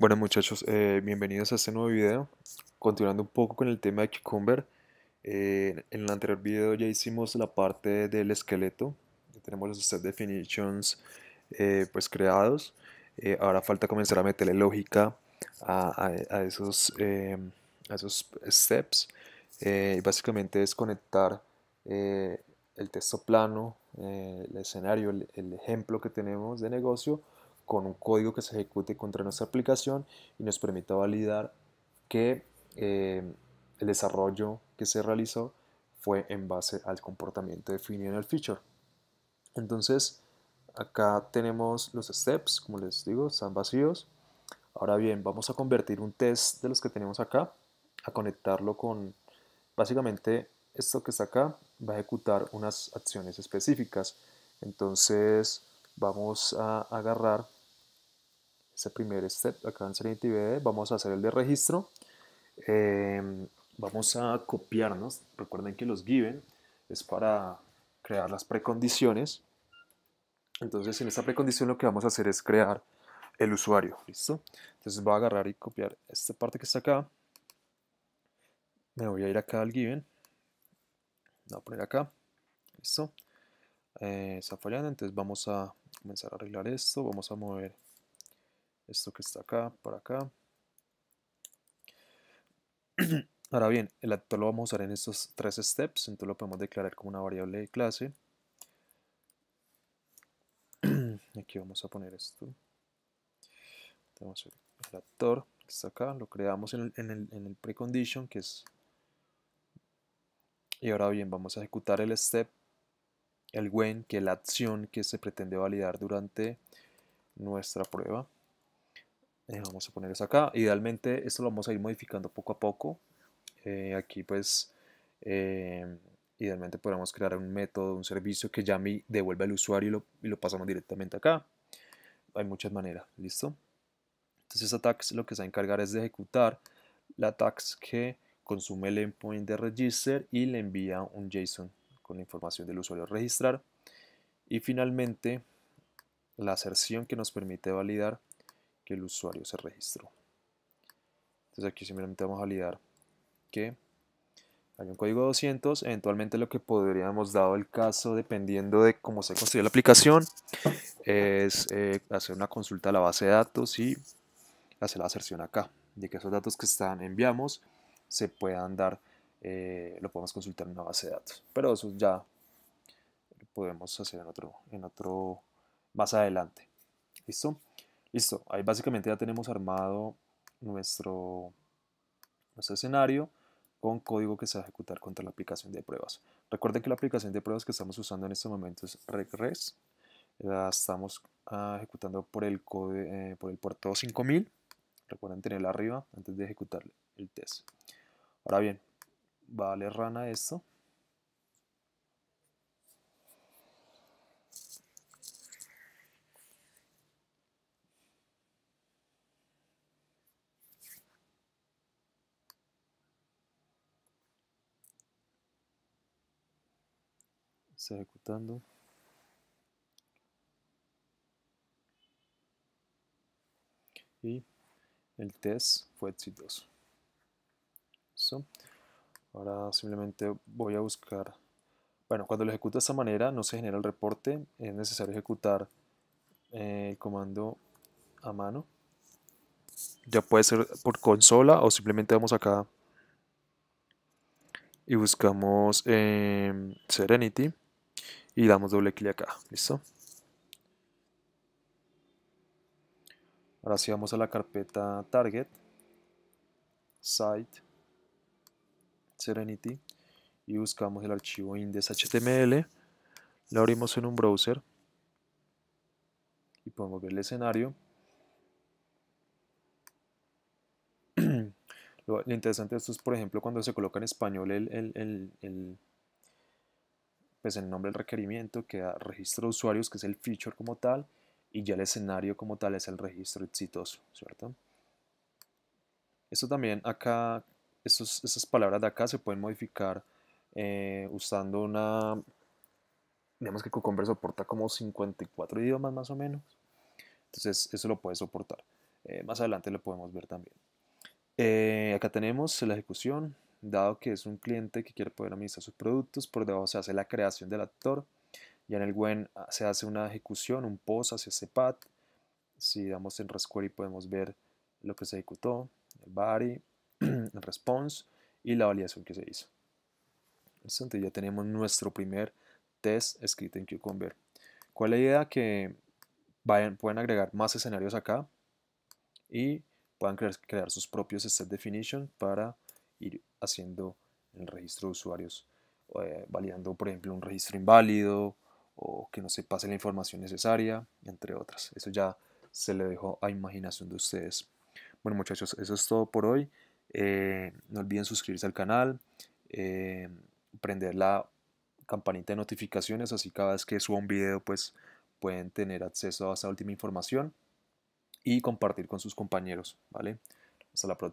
Bueno muchachos, eh, bienvenidos a este nuevo video. Continuando un poco con el tema de Cucumber, eh, en el anterior video ya hicimos la parte del esqueleto, tenemos los Step definitions eh, pues creados, ahora falta comenzar a meterle lógica a, esos, a esos steps, básicamente es conectar el texto plano, el escenario, el ejemplo que tenemos de negocio, con un código que se ejecute contra nuestra aplicación y nos permita validar que eh, el desarrollo que se realizó fue en base al comportamiento definido en el feature. Entonces, acá tenemos los steps, como les digo, están vacíos. Ahora bien, vamos a convertir un test de los que tenemos acá, a conectarlo con, básicamente, esto que está acá va a ejecutar unas acciones específicas. Entonces, vamos a agarrar este primer step acá en Serenity vamos a hacer el de registro. Em, vamos a copiarnos. Recuerden que los given es para crear las precondiciones. Entonces en esta precondición lo que vamos a hacer es crear el usuario, ¿listo? Entonces voy a agarrar y copiar esta parte que está acá. Me voy a ir acá al given. Lo voy a poner acá. ¿Listo? Eh, está fallando, entonces vamos a comenzar a arreglar esto. Vamos a mover esto que está acá, por acá. Ahora bien, el actor lo vamos a usar en estos tres steps, entonces lo podemos declarar como una variable de clase. Aquí vamos a poner esto. Tenemos el actor que está acá, lo creamos en el, en el precondition que es... Y ahora bien, vamos a ejecutar el step, el when, que es la acción que se pretende validar durante nuestra prueba. Eh, vamos a poner eso acá. Idealmente esto lo vamos a ir modificando poco a poco. Eh, aquí pues eh, idealmente podemos crear un método, un servicio que ya me devuelve al usuario y lo, pasamos directamente acá. Hay muchas maneras, ¿listo? Entonces tax lo que se va a encargar es de ejecutar la tax que consume el endpoint de register y le envía un JSON con la información del usuario a registrar. Y finalmente, la aserción que nos permite validar el usuario se registró. Entonces aquí simplemente vamos a validar que hay un código 200, eventualmente lo que podríamos, dar el caso, dependiendo de cómo se construye la aplicación, es eh, hacer una consulta a la base de datos y hacer la aserción acá, de que esos datos que están enviamos se puedan dar, eh, lo podemos consultar en una base de datos. Pero eso ya lo podemos hacer en otro, en otro más adelante. ¿Listo? Listo, ahí básicamente ya tenemos armado nuestro, escenario con código que se va a ejecutar contra la aplicación de pruebas. Recuerden que la aplicación de pruebas que estamos usando en este momento es regres. La estamos ah, ejecutando por el, eh, puerto 5000. Recuerden tenerla arriba antes de ejecutar el test. Ahora bien, vale rana esto. se ejecutando. Y el test fue exitoso. Ahora simplemente voy a buscar. Bueno, cuando lo ejecuto de esta manera no se genera el reporte. Es necesario ejecutar el eh, comando a mano. Ya puede ser por consola o simplemente vamos acá y buscamos em, Serenity y damos doble clic acá, ¿listo? Ahora sí vamos a la carpeta Target, Site, Serenity y buscamos el archivo index.html, lo abrimos en un browser y podemos ver el escenario. Lo, interesante de esto es, por ejemplo, cuando se coloca en español el pues el nombre del requerimiento, queda registro de usuarios, que es el feature como tal, y ya el escenario como tal es el registro exitoso, ¿cierto? Esto también acá, estas palabras de acá se pueden modificar eh, usando una, digamos que Cucumber soporta como 54 idiomas más o menos, entonces eso lo puede soportar. Eh, más adelante lo podemos ver también. Eh, acá tenemos la ejecución, Dado que es un cliente que quiere poder administrar sus productos, por debajo se hace la creación del actor. y en el WEN ah, se hace una ejecución, un post hacia ese path, Si damos en QUERY podemos ver lo que se ejecutó, el body, el response y la validación que se hizo. Entonces ya tenemos nuestro primer test escrito en Cucumber. ¿Cuál es la idea? Que vayan, pueden agregar más escenarios acá y puedan crear, sus propios set definition para ir haciendo el registro de usuarios, eh, validando, por ejemplo, un registro inválido o que no se pase la información necesaria, entre otras. Eso ya se le dejó a imaginación de ustedes. Bueno muchachos, eso es todo por hoy. Eh, no olviden suscribirse al canal, eh, prender la campanita de notificaciones, así cada vez que suba un video pues pueden tener acceso a esa última información y compartir con sus compañeros, ¿vale? Hasta la próxima.